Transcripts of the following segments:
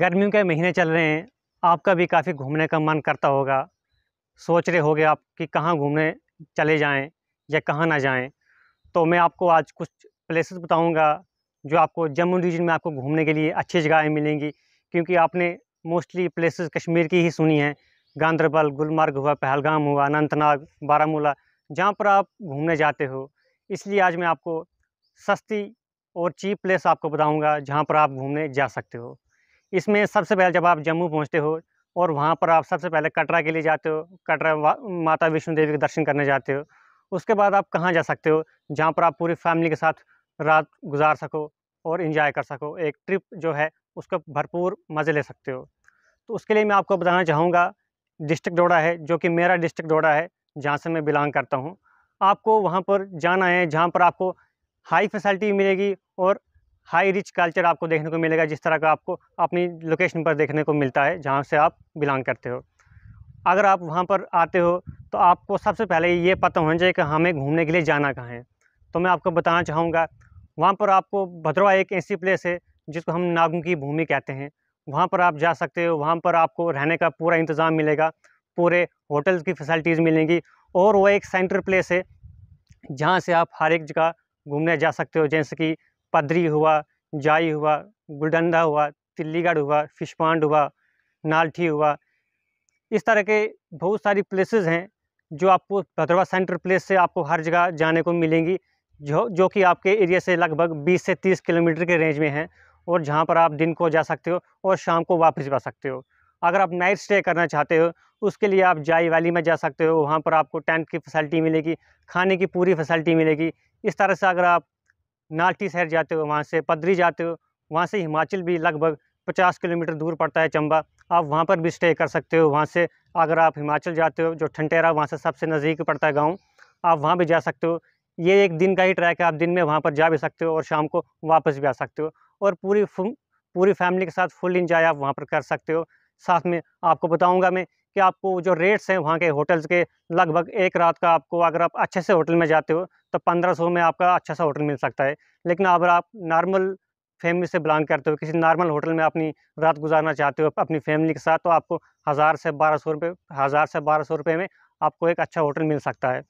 गर्मियों के महीने चल रहे हैं आपका भी काफ़ी घूमने का मन करता होगा सोच रहे होगे आप कि कहाँ घूमने चले जाएं या कहाँ ना जाएं तो मैं आपको आज कुछ प्लेसेस बताऊंगा जो आपको जम्मू रीजन में आपको घूमने के लिए अच्छी जगहें मिलेंगी क्योंकि आपने मोस्टली प्लेसेस कश्मीर की ही सुनी हैं गांधरबल गुलमर्ग हुआ पहलगाम हुआ अनंतनाग बारामूला जहाँ पर आप घूमने जाते हो इसलिए आज मैं आपको सस्ती और चीप प्लेस आपको बताऊँगा जहाँ पर आप घूमने जा सकते हो इसमें सबसे पहले जब आप जम्मू पहुँचते हो और वहाँ पर आप सबसे पहले कटरा के लिए जाते हो कटरा माता वैष्णो देवी के दर्शन करने जाते हो उसके बाद आप कहाँ जा सकते हो जहाँ पर आप पूरी फैमिली के साथ रात गुजार सको और इन्जॉय कर सको एक ट्रिप जो है उसका भरपूर मज़े ले सकते हो तो उसके लिए मैं आपको बताना चाहूँगा डिस्ट्रिक्ट डोडा है जो कि मेरा डिस्ट्रिक्ट डोडा है जहाँ से मैं बिलोंग करता हूँ आपको वहाँ पर जाना है जहाँ पर आपको हाई फैसिलिटी मिलेगी और हाई रिच कल्चर आपको देखने को मिलेगा जिस तरह का आपको अपनी लोकेशन पर देखने को मिलता है जहाँ से आप बिलोंग करते हो अगर आप वहाँ पर आते हो तो आपको सबसे पहले ये पता होना चाहिए कि हमें घूमने के लिए जाना कहाँ है तो मैं आपको बताना चाहूँगा वहाँ पर आपको भद्रवा एक ऐसी प्लेस है जिसको हम नागों की भूमि कहते हैं वहाँ पर आप जा सकते हो वहाँ पर आपको रहने का पूरा इंतज़ाम मिलेगा पूरे होटल्स की फैसिलिटीज़ मिलेंगी और वह एक सेंटर प्लेस है जहाँ से आप हर एक जगह घूमने जा सकते हो जैसे कि पदरी हुआ जाई हुआ गुलडंडा हुआ तिल्लीगढ़ हुआ फिशपांड हुआ नालठी हुआ इस तरह के बहुत सारी प्लेसेस हैं जो आपको भद्रवा सेंटर प्लेस से आपको हर जगह जाने को मिलेंगी जो जो कि आपके एरिया से लगभग 20 से 30 किलोमीटर के रेंज में हैं और जहां पर आप दिन को जा सकते हो और शाम को वापस जा सकते हो अगर आप नाइट स्टे करना चाहते हो उसके लिए आप जाई वैली में जा सकते हो वहाँ पर आपको टेंट की फैसिलिटी मिलेगी खाने की पूरी फैसिलिटी मिलेगी इस तरह से अगर आप नालटी शहर जाते हो वहाँ से पदरी जाते हो वहाँ से हिमाचल भी लगभग पचास किलोमीटर दूर पड़ता है चंबा आप वहाँ पर भी स्टे कर सकते हो वहाँ से अगर आप हिमाचल जाते हो जो ठंडेरा वहाँ से सबसे नज़दीक पड़ता है गाँव आप वहाँ भी जा सकते हो ये एक दिन का ही ट्रैक है आप दिन में वहाँ पर जा भी सकते हो और शाम को वापस भी आ सकते हो और पूरी पूरी फैमिली के साथ फुल इंजॉय आप वहाँ पर कर सकते हो साथ में आपको बताऊँगा मैं कि आपको जो रेट्स हैं वहाँ के होटल्स के लगभग एक रात का आपको अगर आप अच्छे से होटल में जाते हो तो पंद्रह सौ में आपका अच्छा सा होटल मिल सकता है लेकिन अगर आप नॉर्मल फैमिली से बिलोंग करते हो किसी नॉर्मल होटल में अपनी रात गुजारना चाहते हो अपनी फैमिली के साथ तो आपको हज़ार से बारह सौ रुपये हज़ार से बारह सौ रुपये में आपको एक अच्छा होटल मिल सकता है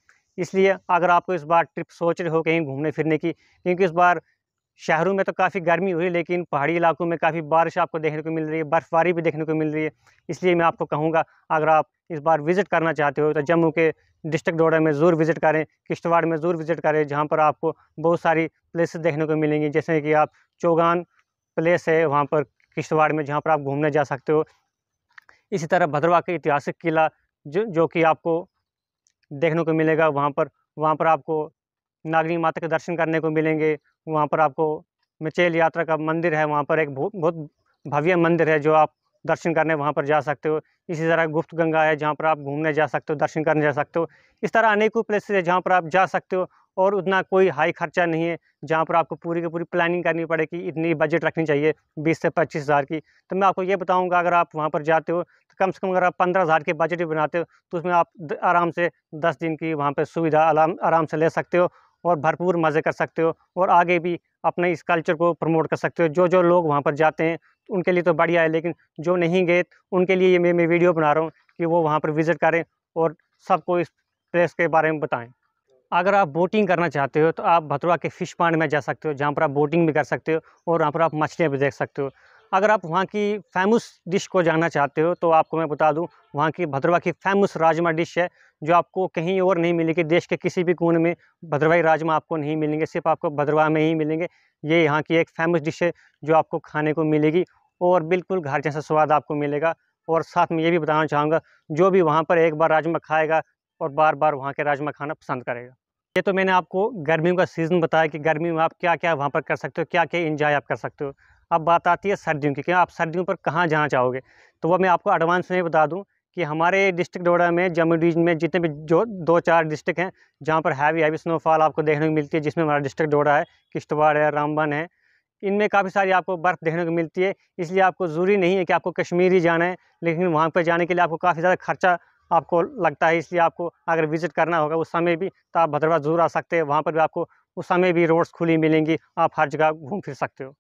इसलिए अगर आपको इस बार ट्रिप सोच रहे हो कहीं घूमने फिरने की क्योंकि इस बार शहरों में तो काफ़ी गर्मी हुई लेकिन पहाड़ी इलाकों में काफ़ी बारिश आपको देखने को मिल रही है बर्फ़बारी भी देखने को मिल रही है इसलिए मैं आपको कहूँगा अगर आप इस बार विज़िट करना चाहते हो तो जम्मू के डिस्ट्रिक्ट डोडा में ज़रूर विज़िट करें किश्तवाड़ में ज़रूर विज़िट करें जहाँ पर आपको बहुत सारी प्लेसेस देखने को मिलेंगी जैसे कि आप चौगान प्लेस है वहाँ पर किश्तवाड़ में जहाँ पर आप घूमने जा सकते हो इसी तरह भद्रवा का ऐतिहासिक किला जो जो कि आपको देखने को मिलेगा वहाँ पर वहाँ पर आपको नागरी माता के दर्शन करने को मिलेंगे वहाँ पर आपको मिचेल यात्रा का मंदिर है वहाँ पर एक बहुत भव्य मंदिर है जो आप दर्शन करने वहाँ पर जा सकते हो इसी तरह गुप्त गंगा है जहाँ पर आप घूमने जा सकते हो दर्शन करने जा सकते हो इस तरह अनेकों प्लेसेस है जहाँ पर आप जा सकते हो और उतना कोई हाई खर्चा नहीं है जहाँ पर आपको पूरी की पूरी प्लानिंग करनी पड़ेगी इतनी बजट रखनी चाहिए बीस से पच्चीस हज़ार की तो मैं आपको ये बताऊँगा अगर आप वहाँ पर जाते हो तो कम से कम अगर आप पंद्रह हज़ार की बजट भी बनाते हो तो उसमें आप आराम से दस दिन की वहाँ पर सुविधा आराम आराम से ले सकते हो और भरपूर मज़े कर सकते हो और आगे भी अपने इस कल्चर को प्रमोट कर सकते हो जो जो लोग वहाँ पर जाते हैं उनके लिए तो बढ़िया है लेकिन जो नहीं गए उनके लिए ये मैं मैं वीडियो बना रहा हूँ कि वो वहाँ पर विज़िट करें और सबको इस प्लेस के बारे में बताएं अगर आप बोटिंग करना चाहते हो तो आप भतुआ के फ़िश पॉइंट में जा सकते हो जहाँ पर आप बोटिंग भी कर सकते हो और वहाँ पर आप मछलियाँ भी देख सकते हो अगर आप वहाँ की फेमस डिश को जानना चाहते हो तो आपको मैं बता दूँ वहाँ की भद्रवा की फेमस राजमा डिश है जो आपको कहीं और नहीं मिलेगी देश के किसी भी कोने में भद्रवाही राजमा आपको नहीं मिलेंगे सिर्फ आपको भद्रवा में ही मिलेंगे ये यहाँ की एक फेमस डिश है जो आपको खाने को मिलेगी और बिल्कुल घर जैसा स्वाद आपको मिलेगा और साथ में ये भी बताना चाहूँगा जो भी वहाँ पर एक बार राजमा खाएगा और बार बार वहाँ के राजमा खाना पसंद करेगा ये तो मैंने आपको गर्मियों का सीज़न बताया कि गर्मी में आप क्या क्या वहाँ पर कर सकते हो क्या क्या इंजॉय आप कर सकते हो अब बात आती है सर्दियों की क्या आप सर्दियों पर कहाँ जाना चाहोगे तो वह मैं आपको एडवांस में बता दूँ कि हमारे डिस्ट्रिक्ट डोडा में जम्मू डिवीजन में जितने भी जो दो चार डिस्ट्रिक्ट हैं जहाँ पर हैवी हैवी स्नोफॉल आपको देखने को मिलती है जिसमें हमारा डिस्ट्रिक्ट डोडा है किश्तवाड़ है रामबन है इनमें काफ़ी सारी आपको बर्फ़ देखने को मिलती है इसलिए आपको ज़रूरी नहीं है कि आपको कश्मीर ही जाना है लेकिन वहाँ पर जाने के लिए आपको काफ़ी ज़्यादा खर्चा आपको लगता है इसलिए आपको अगर विज़िट करना होगा उस समय भी तो आप भद्रवा ज़रूर आ सकते हैं वहाँ पर भी आपको उस समय भी रोड्स खुली मिलेंगी आप हर जगह घूम फिर सकते हो